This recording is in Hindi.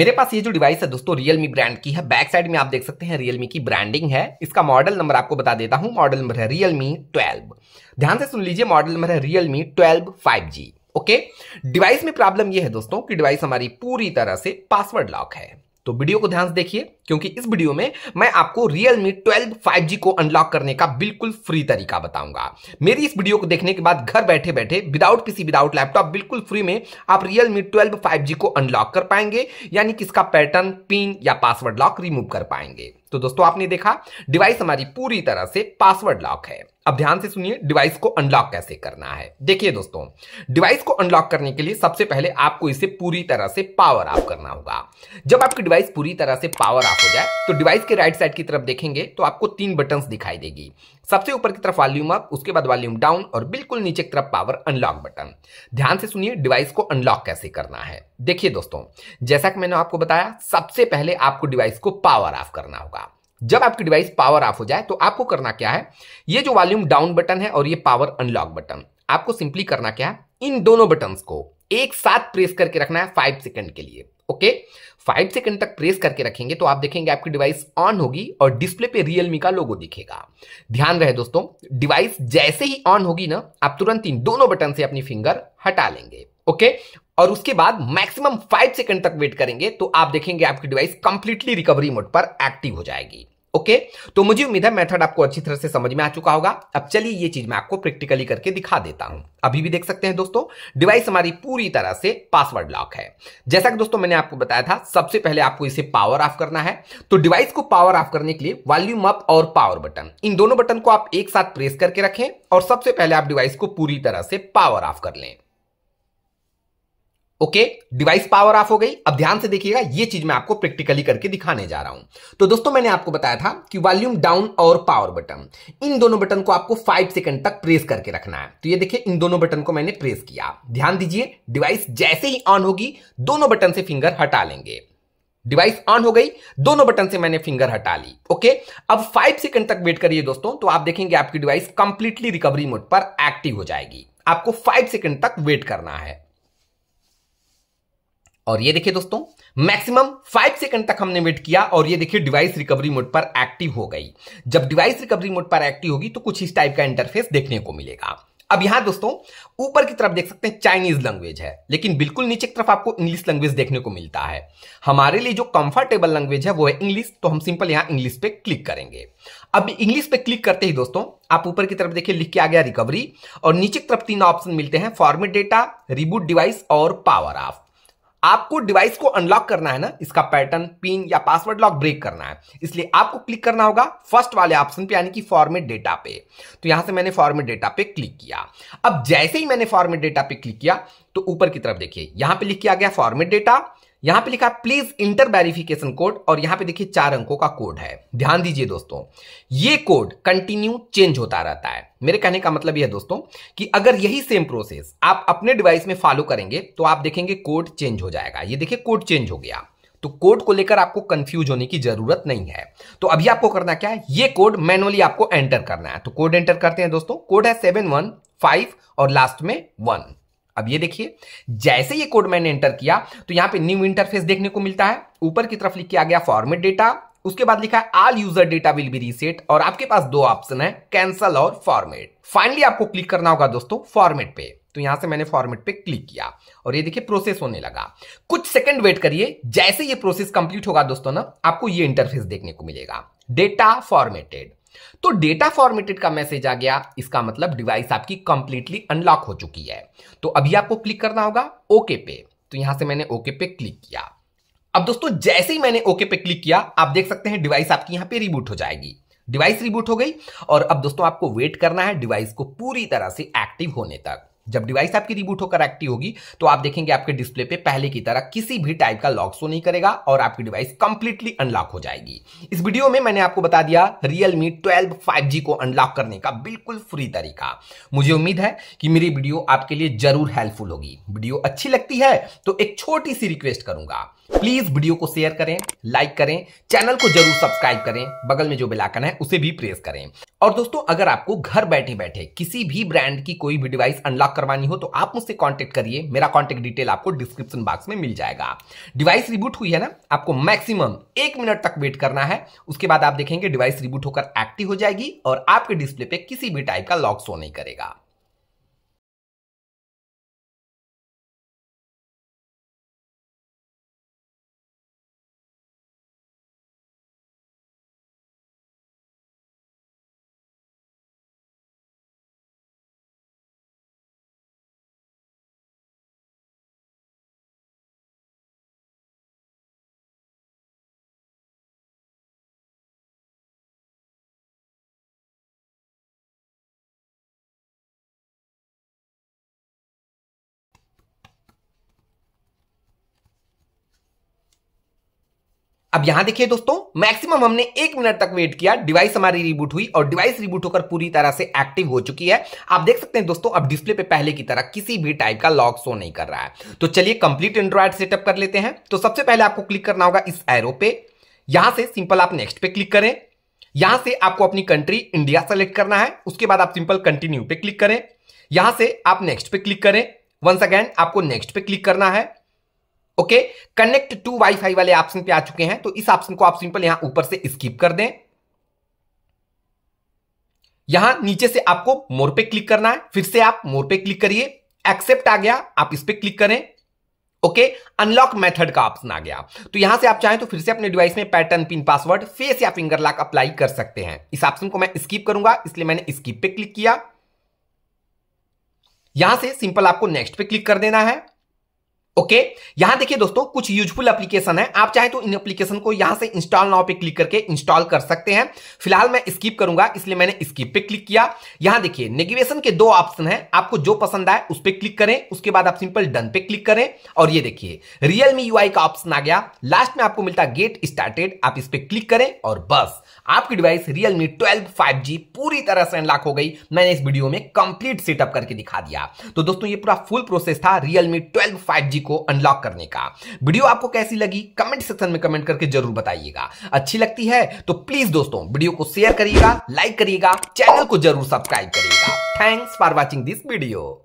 मेरे पास ये जो डिवाइस है दोस्तों रियलमी ब्रांड की है बैक साइड में आप देख सकते हैं रियलमी की ब्रांडिंग है इसका मॉडल नंबर आपको बता देता हूं मॉडल नंबर है रियलमी ट्वेल्व ध्यान से सुन लीजिए मॉडल नंबर है Realme twelve five G okay device में प्रॉब्लम यह है दोस्तों कि डिवाइस हमारी पूरी तरह से पासवर्ड लॉक है तो वीडियो को ध्यान से देखिए क्योंकि इस वीडियो में मैं आपको Realme 12 5G को अनलॉक करने का बिल्कुल फ्री तरीका बताऊंगा मेरी इस वीडियो को देखने के बाद घर बैठे बैठे विदाउट पीसी विदाउट लैपटॉप बिल्कुल फ्री में आप Realme 12 5G को अनलॉक कर पाएंगे यानी कि इसका पैटर्न पिन या पासवर्ड लॉक रिमूव कर पाएंगे तो दोस्तों आपने देखा डिवाइस हमारी पूरी तरह से पासवर्ड लॉक है अब ध्यान से सुनिए डिवाइस को अनलॉक कैसे करना है देखिए दोस्तों डिवाइस को अनलॉक करने के लिए सबसे पहले आपको इसे पूरी तरह से पावर ऑफ करना होगा जब आपकी डिवाइस पूरी तरह से पावर ऑफ हो जाए तो डिवाइस के राइट साइड की तरफ देखेंगे तो आपको तीन बटन दिखाई देगी सबसे ऊपर की तरफ वॉल्यूम अप उसके बाद वॉल्यूम डाउन और बिल्कुल नीचे की तरफ पावर अनलॉक बटन ध्यान से सुनिए डिवाइस को अनलॉक कैसे करना है देखिए दोस्तों जैसा कि मैंने आपको बताया सबसे पहले आपको डिवाइस को पावर ऑफ करना होगा जब आपकी डिवाइस पावर ऑफ हो जाए तो आपको करना क्या है ये जो वॉल्यूम डाउन बटन है और ये पावर अनलॉक बटन आपको सिंपली करना क्या है इन दोनों बटन को एक साथ प्रेस करके रखना है फाइव सेकेंड के लिए ओके फाइव सेकंड तक प्रेस करके रखेंगे तो आप देखेंगे आपकी डिवाइस ऑन होगी और डिस्प्ले पे रियलमी का लोगो दिखेगा ध्यान रहे दोस्तों डिवाइस जैसे ही ऑन होगी ना आप तुरंत इन दोनों बटन से अपनी फिंगर हटा लेंगे ओके और उसके बाद मैक्सिमम फाइव सेकंड तक वेट करेंगे तो आप देखेंगे आपकी डिवाइस कंप्लीटली रिकवरी मोड पर एक्टिव हो जाएगी ओके तो मुझे उम्मीद है मेथड आपको अच्छी तरह से समझ में आ चुका होगा अब चलिए ये चीज मैं आपको प्रैक्टिकली करके दिखा देता हूं अभी भी देख सकते हैं दोस्तों डिवाइस हमारी पूरी तरह से पासवर्ड लॉक है जैसा कि दोस्तों मैंने आपको बताया था सबसे पहले आपको इसे पावर ऑफ करना है तो डिवाइस को पावर ऑफ करने के लिए वॉल्यूम अप और पावर बटन इन दोनों बटन को आप एक साथ प्रेस करके रखें और सबसे पहले आप डिवाइस को पूरी तरह से पावर ऑफ कर लें ओके डिवाइस पावर ऑफ हो गई अब ध्यान से देखिएगा ये चीज मैं आपको प्रैक्टिकली करके दिखाने जा रहा हूं तो दोस्तों मैंने आपको बताया था कि वॉल्यूम डाउन और पावर बटन इन दोनों बटन को आपको फाइव सेकंड तक प्रेस करके रखना है तो ये देखिए इन दोनों बटन को मैंने प्रेस किया ध्यान दीजिए डिवाइस जैसे ही ऑन होगी दोनों बटन से फिंगर हटा लेंगे डिवाइस ऑन हो गई दोनों बटन से मैंने फिंगर हटा ली ओके अब फाइव सेकंड तक वेट करिए दोस्तों तो आप देखेंगे आपकी डिवाइस कंप्लीटली रिकवरी मोड पर एक्टिव हो जाएगी आपको फाइव सेकंड तक वेट करना है और ये देखिए दोस्तों मैक्सिमम फाइव सेकंड तक हमने वेट किया और ये देखिए डिवाइस रिकवरी मोड पर एक्टिव हो गई जब डिवाइस रिकवरी मोड पर एक्टिव होगी तो कुछ इस टाइप का इंटरफेस देखने को मिलेगा अब यहां दोस्तों ऊपर की तरफ देख सकते हैं चाइनीज लैंग्वेज है लेकिन बिल्कुल नीचे की तरफ आपको इंग्लिश लैंग्वेज देखने को मिलता है हमारे लिए जो कंफर्टेबल लैंग्वेज है वो है इंग्लिश तो हम सिंपल यहां इंग्लिश पे क्लिक करेंगे अब इंग्लिश पे क्लिक करते ही दोस्तों आप ऊपर की तरफ देखिए लिख के आ गया रिकवरी और नीचे की तरफ तीन ऑप्शन मिलते हैं फॉर्मेट डेटा रिबूट डिवाइस और पावर ऑफ आपको डिवाइस को अनलॉक करना है ना इसका पैटर्न पिन या पासवर्ड लॉक ब्रेक करना है इसलिए आपको क्लिक करना होगा फर्स्ट वाले ऑप्शन पे यानी कि फॉर्मेट डेटा पे तो यहां से मैंने फॉर्मेट डेटा पे क्लिक किया अब जैसे ही मैंने फॉर्मेट डेटा पे क्लिक किया तो ऊपर की तरफ देखिए यहां पे लिख किया गया फॉर्मेट डेटा यहां पे लिखा प्लीज इंटर वेरिफिकेशन कोड और यहां पे देखिए चार अंकों का कोड है ध्यान दीजिए दोस्तों ये कोड कंटिन्यू चेंज होता रहता है मेरे कहने का मतलब यह दोस्तों कि अगर यही सेम प्रोसेस आप अपने डिवाइस में फॉलो करेंगे तो आप देखेंगे कोड चेंज हो जाएगा ये देखिए कोड चेंज हो गया तो कोड को लेकर आपको कंफ्यूज होने की जरूरत नहीं है तो अभी आपको करना क्या है ये कोड मैनुअली आपको एंटर करना है तो कोड एंटर करते हैं दोस्तों कोड है सेवन वन फाइव और लास्ट में वन अब ये देखिए जैसे ये कोड मैंने एंटर किया तो यहां पे न्यू इंटरफेस देखने को मिलता है ऊपर की तरफ लिख के आ गया फॉर्मेट डेटा उसके बाद लिखा है all user data will be reset और आपके पास दो ऑप्शन है कैंसल और फॉर्मेट फाइनली आपको क्लिक करना होगा दोस्तों फॉर्मेट पे तो यहां से मैंने फॉर्मेट पे क्लिक किया और ये देखिए प्रोसेस होने लगा कुछ सेकंड वेट करिए जैसे ये प्रोसेस कंप्लीट होगा दोस्तों ना आपको ये इंटरफेस देखने को मिलेगा डेटा फॉर्मेटेड तो डेटा फॉर्मेटेड का मैसेज आ गया इसका मतलब डिवाइस आपकी कंप्लीटली अनलॉक हो चुकी है तो अभी आपको क्लिक करना होगा ओके पे तो यहां से मैंने ओके पे क्लिक किया अब दोस्तों जैसे ही मैंने ओके पे क्लिक किया आप देख सकते हैं डिवाइस आपकी यहां पे रिबूट हो जाएगी डिवाइस रिबूट हो गई और अब दोस्तों आपको वेट करना है डिवाइस को पूरी तरह से एक्टिव होने तक जब डिवाइस आपकी रिबूट होकर एक्टिव होगी तो आप देखेंगे आपके डिस्प्ले पे पहले की तरह किसी भी टाइप का लॉक शो नहीं करेगा और आपकी डिवाइस कंप्लीटली अनलॉक हो जाएगी इस वीडियो में मैंने आपको बता दिया Realme 12 5G को अनलॉक करने का बिल्कुल फ्री तरीका मुझे उम्मीद है कि मेरी वीडियो आपके लिए जरूर हेल्पफुल होगी वीडियो अच्छी लगती है तो एक छोटी सी रिक्वेस्ट करूंगा प्लीज वीडियो को शेयर करें लाइक करें चैनल को जरूर सब्सक्राइब करें बगल में जो बेलाकन है उसे भी प्रेस करें और दोस्तों अगर आपको घर बैठे बैठे किसी भी ब्रांड की कोई भी डिवाइस अनलॉक करवानी हो तो आप मुझसे कॉन्टेक्ट करिए मेरा कॉन्टेक्ट डिटेल आपको डिस्क्रिप्शन बॉक्स में मिल जाएगा डिवाइस रिबूट हुई है ना आपको मैक्सिमम एक मिनट तक वेट करना है उसके बाद आप देखेंगे डिवाइस रिबूट होकर एक्टिव हो जाएगी और आपके डिस्प्ले पे किसी भी टाइप का लॉक शो नहीं करेगा अब यहां देखिए दोस्तों मैक्सिमम हमने एक मिनट तक वेट किया डिवाइस हमारी रिबूट हुई और डिवाइस रिबूट होकर पूरी तरह से एक्टिव हो चुकी है आप देख सकते हैं दोस्तों अब डिस्प्ले पे पहले की तरह किसी भी टाइप का लॉक शो नहीं कर रहा है तो चलिए कंप्लीट एंड्रॉइड सेटअप कर लेते हैं तो सबसे पहले आपको क्लिक करना होगा इस एरो पे यहां से सिंपल आप नेक्स्ट पे क्लिक करें यहां से आपको अपनी कंट्री इंडिया सेलेक्ट करना है उसके बाद आप सिंपल कंटिन्यू पे क्लिक करें यहां से आप नेक्स्ट पे क्लिक करें वंस अगेन आपको नेक्स्ट पे क्लिक करना है ओके कनेक्ट टू वाईफाई वाले ऑप्शन पे आ चुके हैं तो इस ऑप्शन को आप सिंपल यहां ऊपर से स्किप कर दें यहां नीचे से आपको मोर पे क्लिक करना है फिर से आप मोर पे क्लिक करिए एक्सेप्ट आ गया आप इस पर क्लिक करें ओके अनलॉक मेथड का ऑप्शन आ गया तो यहां से आप चाहें तो फिर से अपने डिवाइस में पैटर्न पिन पासवर्ड फेस या फिंगर लॉक अप्लाई कर सकते हैं इस ऑप्शन को मैं स्किप करूंगा इसलिए मैंने स्किप पे क्लिक किया यहां से सिंपल आपको नेक्स्ट पे क्लिक कर देना है ओके okay? यहां देखिए दोस्तों कुछ यूजफुल एप्लीकेशन है आप चाहे तो इन एप्लीकेशन को यहां से इंस्टॉल नाउ पे क्लिक करके इंस्टॉल कर सकते हैं फिलहाल मैं स्किप करूंगा इसलिए मैंने स्किप पे क्लिक किया यहां देखिए नेगिवेशन के दो ऑप्शन है आपको जो पसंद आए उस पर क्लिक करें उसके बाद आप सिंपल डन पे क्लिक करें और ये देखिए रियलमी यूआई का ऑप्शन आ गया लास्ट में आपको मिलता गेट स्टार्टेड आप इस पर क्लिक करें और बस आपकी device Realme twelve five G पूरी तरह से अनलॉक हो गई मैंने इस वीडियो में कंप्लीट सेटअप करके दिखा दिया तो दोस्तों ये पूरा फुल प्रोसेस था रियलमी ट्वेल्व फाइव जी को अनलॉक करने का वीडियो आपको कैसी लगी कमेंट सेक्शन में कमेंट करके जरूर बताइएगा अच्छी लगती है तो प्लीज दोस्तों वीडियो को शेयर करिएगा लाइक करिएगा चैनल को जरूर सब्सक्राइब करिएगा thanks for watching this video